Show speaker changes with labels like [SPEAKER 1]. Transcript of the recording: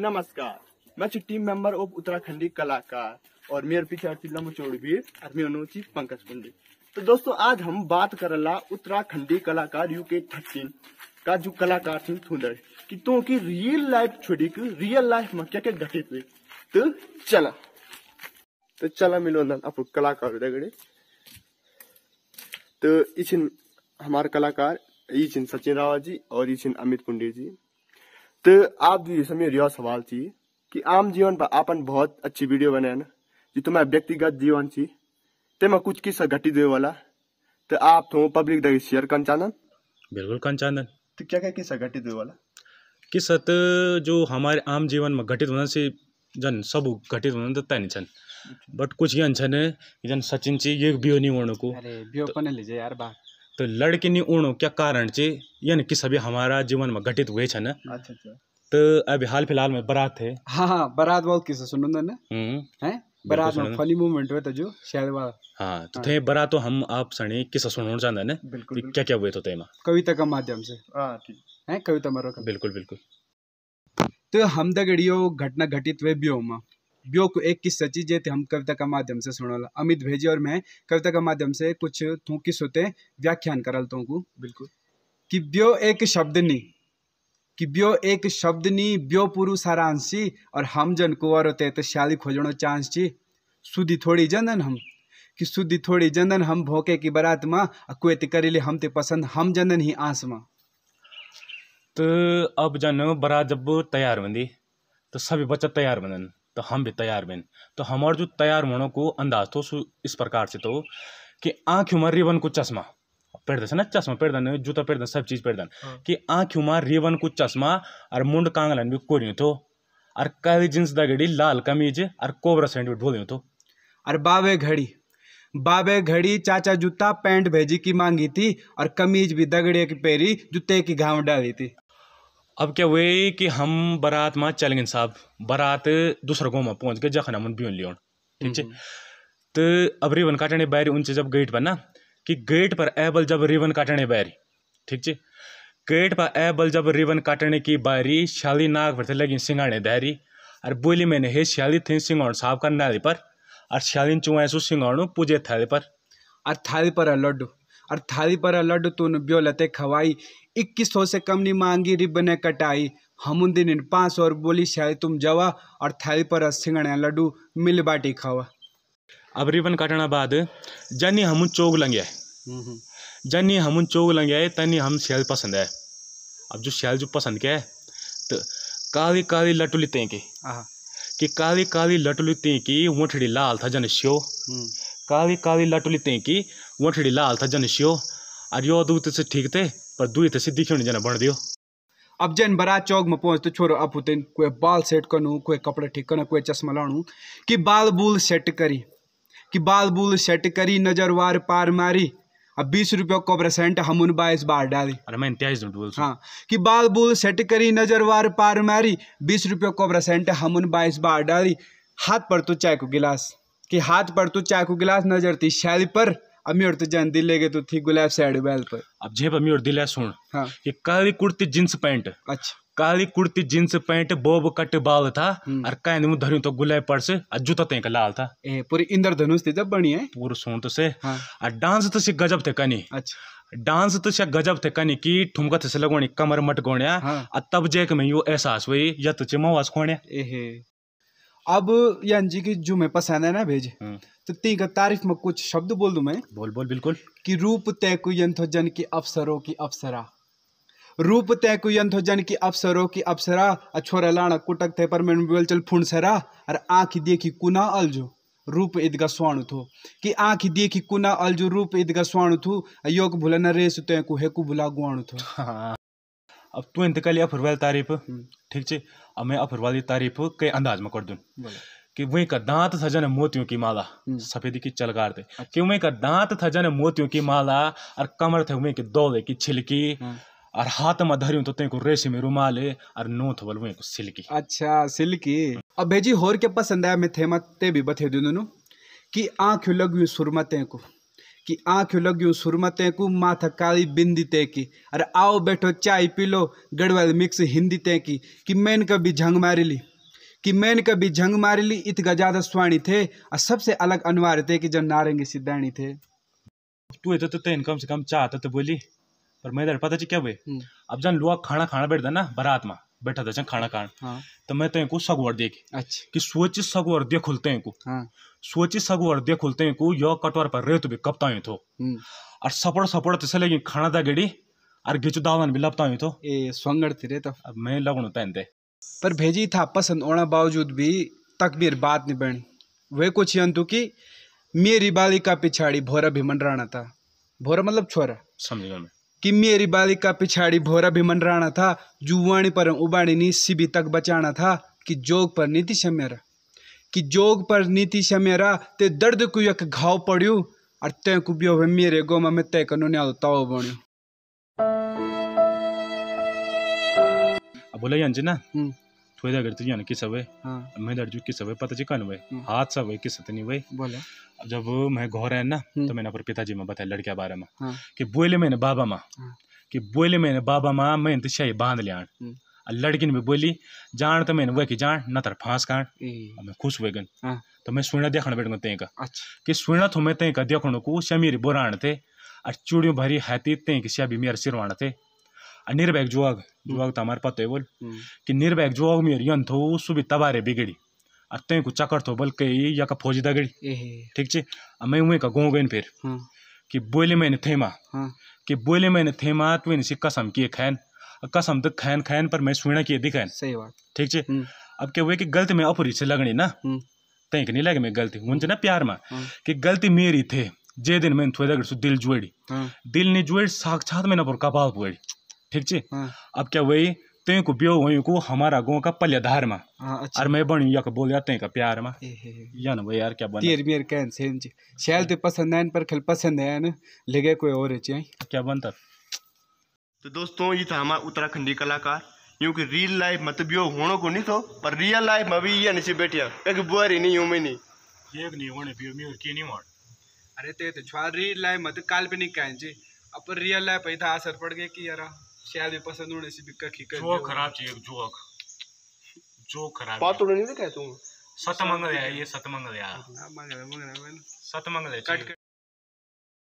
[SPEAKER 1] नमस्कार मैं छु टीम मेंबर ऑफ उत्तराखंडी कलाकार और मेयर पीछे तिल्लम चौड़वीर और मैं अनुची पंकज पंडित तो दोस्तों आज हम बात कर ला उत्तराखंडी कलाकार यू के थर्टीन का जो कलाकार थी थुंदर की तो की रियल लाइफ छोड़ी के रियल लाइफ में क्या क्या घटित हुई तो चला तो चला मिलो ना आप कलाकार तो इचिन हमारे कलाकार ये सचिन रावत जी और ये अमित पुंडे जी तो आप भी इसमें यह सवाल थी कि आम जीवन पर आपन बहुत अच्छी वीडियो बने ना तुम्हारा व्यक्तिगत जीवन ते तेमा कुछ किस्सा घटी दे वाला तो आप तो पब्लिक तक शेयर करना चाहन
[SPEAKER 2] बिल्कुल करना चाहन तो क्या क्या किस्सा घटित हुए वाला किस्सा तो जो हमारे आम जीवन में घटित होना से जन सब घटित होना तो नहीं छन अच्छा। बट कुछ यन छन जन सचिन ची ये बियो नहीं होने को
[SPEAKER 1] अरे बियो तो, कने लीजिए यार
[SPEAKER 2] बात तो लड़के नहीं उड़ो क्या कारण चे यानी कि सभी हमारा जीवन में घटित हुए छन अच्छा, अच्छा। तो अभी हाल फिलहाल में बरात है
[SPEAKER 1] हाँ हाँ बरात बहुत किस्सा सुन है
[SPEAKER 2] बरात में फनी
[SPEAKER 1] मूवमेंट हुए तो जो शायद
[SPEAKER 2] हाँ तो हाँ। थे तो हम आप सने चाहते
[SPEAKER 1] ना बिल्कुल क्या क्या हुए तो कविता का माध्यम से हाँ कविता मरो बिल्कुल बिल्कुल तो हम दगड़ियो घटना घटित हुए ब्यो को एक किस्सा चीजें थे हम कविता का माध्यम से सुनल अमित भेजी और मैं कविता का माध्यम से कुछ थू किस होते व्याख्यान करल तो को बिल्कुल कि ब्यो एक शब्द नी कि ब्यो एक शब्द नी ब्यो पुरु सारांशी और हम जन कुंवर होते तो श्याली खोजनो चांस छी सुधी थोड़ी जनन हम कि सुधी थोड़ी जनन हम भोके की बरात माँ कुत करेले हम ते पसंद हम जनन ही आस माँ
[SPEAKER 2] तो अब जन बरात जब तैयार बंदी तो सभी बच्चा तैयार बंदन तो हम भी तैयार बन तो हमारे जो तैयार होने को अंदाज तो इस प्रकार से तो कि आँखों में रिबन को चश्मा पेड़ देना चश्मा पेड़ जूता पेड़ सब चीज़ पेड़ हाँ। कि आँखों में रिबन को चश्मा और मुंड कांगलन भी कोरियो तो और काली जींस दगड़ी लाल कमीज और कोबरा सेंट भी
[SPEAKER 1] ढोल तो और बावे घड़ी बाबे घड़ी चाचा जूता पैंट भेजी की मांगी थी और कमीज भी दगड़े की पेरी जूते की घाव डाली थी
[SPEAKER 2] अब क्या हुए कि हम बारात मा चल गए साहब बारात दूसरा गाँव में पहुँच गए जखन हम बिहन लियोन ठीक है हम्म, हम्म। तो अब रिबन काटने बैर उनसे जब गेट पर ना कि गेट पर एबल जब रिबन काटने बैरी ठीक है गेट पर एबल जब रिबन काटने की बारी शाली नाग पर लगी सिंगाने दहरी और बोली मैंने हे शाली थे सिंगाण साहब का नाली पर
[SPEAKER 1] और शाली चुआ सु सिंगाणु पूजे थाली पर और थाली पर लड्डू और थाली पर लड्डू तुन ब्यो लते खवाई इक्कीस सौ से कम नहीं मांगी रिब ने कटाई हम दिन पाँच और बोली शायद तुम जवा और थाली पर सिंगड़ा लड्डू मिल बाटी खावा
[SPEAKER 2] अब रिबन काटना बाद जानी हम चोग लंगे जानी हम चोग लंगे तनी हम शैल पसंद है अब जो शैल जो पसंद क्या है तो काली काली लटुली तें की कि काली काली लटुली तें की वठड़ी लाल था जन श्यो हम्म। काली काली लटुली तें की वठड़ी लाल था जन शियो और यो दूत से ठीक थे पर दुई थे सीधी क्यों जना बन दियो
[SPEAKER 1] अब जन बारात चौक में पहुंच तो छोरो अब होते कोई बाल सेट करनू कोई कपड़े ठीक करना कोई चश्मा लाणू कि बाल बूल सेट करी कि बाल बूल सेट करी नजर वार पार मारी अब बीस रुपये कोबरा सेंट हम उन बाईस बार डाली अरे मैं इम्तियाज बोल हाँ कि बाल बूल सेट करी नजर वार पार मारी बीस रुपये कोबरा सेंट हम उन बाईस बार डाली हाथ पर तो चाय को गिलास कि हाथ पर तू तो को गिलास नजर थी शैली पर अमी और तो जान दिल लेके तू तो थी गुलाब साइड बैल पर
[SPEAKER 2] अब जेब अमी और है सुन हाँ ये काली कुर्ती जींस पैंट अच्छा काली kurti jeans pant bob cut बाल था हम्म। और कहने में धरियो तो गुलाब पर्स और जूता तें का लाल था ए पूरी इंद्रधनुष थी जब बनी है पूरा सुन तो से हाँ। और डांस तो से गजब थे कनी अच्छा डांस तो से गजब थे कनी की ठुमका थे से लगोनी कमर मटकोण्या हाँ। और तब जेक में यो एहसास हुई या तुझे मवास खोण्या
[SPEAKER 1] अब यान जी की जो मैं पसंद है ना भेज हम्म। तो ती का तारीफ में कुछ शब्द बोल दू मैं बोल बोल बिल्कुल कि रूप तय को यंथो जन की अफसरों की अफसरा रूप तय को यंथो जन की अफसरों की अफसरा अछोरा लाना कुटक थे पर मैं बोल चल फुंड सरा और आंख देखी कुना अलजो रूप ईदगा स्वाणु थो कि आंख देखी कुना अलजो रूप ईदगा स्वाणु थू योग भुला न रेस तय को हेकु भुला गुआणु थो हाँ। अब तू इंतकाल या अफरवेल तारीफ हम्म।
[SPEAKER 2] ठीक छे अब मैं अफर वाली तारीफ के अंदाज में कर दूँ कि वहीं का दांत था जन मोतियों की माला हम्म। सफेदी की चलकार थे अच्छा। कि वहीं का दांत था जन मोतियों की माला और कमर थे वहीं के दौले की छिलकी हम्म। और हाथ में धरियो तो तेको रेशे में रुमाले और
[SPEAKER 1] नोथ बल वहीं को सिल्की अच्छा सिल्की अब भेजी होर के पसंद आया मैं थे मत ते भी बथे दोनों कि आंख लग सुरमा तेको कि आँख लग्यू सुरमते कु माथा काली बिंदी ते की अरे आओ बैठो चाय पी लो गड़बड़ मिक्स हिंदी ते की कि मैंने कभी झंग मारी ली कि मैंने कभी झंग मारी ली इतका ज़्यादा स्वाणी थे और सबसे अलग अनुवार थे कि जब नारंगी सिद्धाणी थे
[SPEAKER 2] तू तो, तेन कम से कम चाहता तो बोली पर मैं पता ची क्या हुए हम्म। अब जन लोग खाना खाना बैठता ना बारात में बैठा था खाना खान हाँ। तो मैं तेको तो सगवड़ देखी अच्छा कि सोच सगवर दे खुलते हैं सोच सगवर दे खुलते हैं यो कटवर पर रेत भी कपता हुई थो हम्म। और सपड़ सपड़ तसे तो लगी खाना था गेड़ी और घिचु दावन भी लपता हुई थो ए स्वंगड़ थी रे तो अब मैं लगन
[SPEAKER 1] पहनते तो पर भेजी था पसंद होना बावजूद भी तकबीर बात नहीं बनी वे कुछ यंतु की मेरी बालिका पिछाड़ी भोरा भी मंडराना था भोरा मतलब छोरा समझ गया मैं कि मेरी बाली का पिछाड़ी भोरा भी मंडराना था जुवाणी पर उबाणी नी सिबी तक बचाना था कि जोग पर नीति से मेरा कि जोग पर नीति से मेरा ते दर्द को एक घाव पड़ू और तय कु मेरे गोमा में तय कनो न्याल ताओ बण्यो बोला यंज
[SPEAKER 2] ना थोड़ा करती जान किस हुए हाँ मैं दर्जू किस हुए पता जी कन हवे हाथ सा हुए किस तनी हुए बोले जब मैं घर आया ना हम्म। तो मैंने अपने पिताजी में बताया लड़के बारे में हाँ। कि बोले मैंने बाबा माँ हाँ। कि बोले मैंने बाबा माँ मैं तो शाही बांध लिया हम्म। लड़की ने भी बोली जान तो मैंने वो की जान न तर फांस काट मैं खुश हुए गन हाँ। तो मैं सुना देखना बैठ गई का अच्छा। कि सुना तो मैं तेका देखने को शमीर बुराण थे और चूड़ियों भरी हैती ते कि शाबी मेरा सिरवाण थे और निर्भैक जुआग जुआग तो हमारे पता है बोल हम्म। कि निर्भय जुआग मेरे यन थो सुबह तबारे बिगड़ी अत्य कुचा कर तो बल्कि या का फौजी दगड़ी ठीक छे मैं उमे का गो गन फिर हाँ। कि बोले मैंने थेमा हाँ। कि बोले मैंने थेमा तो इन सिक्का सम किए खैन कसम तो खैन खैन पर मैं सुना किए दिखैन सही बात ठीक छे हम्म। अब के हुए कि गलती में अपुरी से लगनी ना हम्म। तैंक नहीं लगे मैं गलती मुझे ना प्यार में हाँ। कि गलती मेरी थे जे दिन मैंने थोड़ी दगड़ सु दिल जुड़ी दिल ने जुड़ी साक्षात मैंने पर कपाल पड़ी ठीक छे अब क्या हुई ते को ब्यो हुई को
[SPEAKER 1] हमारा गाँव का पल्यधार में अच्छा। और मैं बनी यक बोल का प्यार में या ना यार क्या बन है मेर कहन सेम शैल तो पसंद है पर खेल पसंद है ना लगे कोई और चाहिए क्या बनता तो दोस्तों ये था हमारा उत्तराखंडी कलाकार क्योंकि रियल लाइफ में तो बियो होने को नहीं तो पर रियल लाइफ में भी ये नीचे बैठिया एक बुआरी नहीं हूँ मैं नहीं एक नहीं होने ब्यो मैं और की नहीं मार अरे ते तो छोड़ रियल लाइफ में तो काल्पनिक कहें जी अपन रियल लाइफ पर था असर पड़ गया कि यार शायद भी पसंद होने से बिक्का की जो खराब चाहिए जो जो खराब तोड़ने नहीं दिखाया तुम सतमंगल है ये सतमंगल है
[SPEAKER 2] सतमंगल हाँ, है कट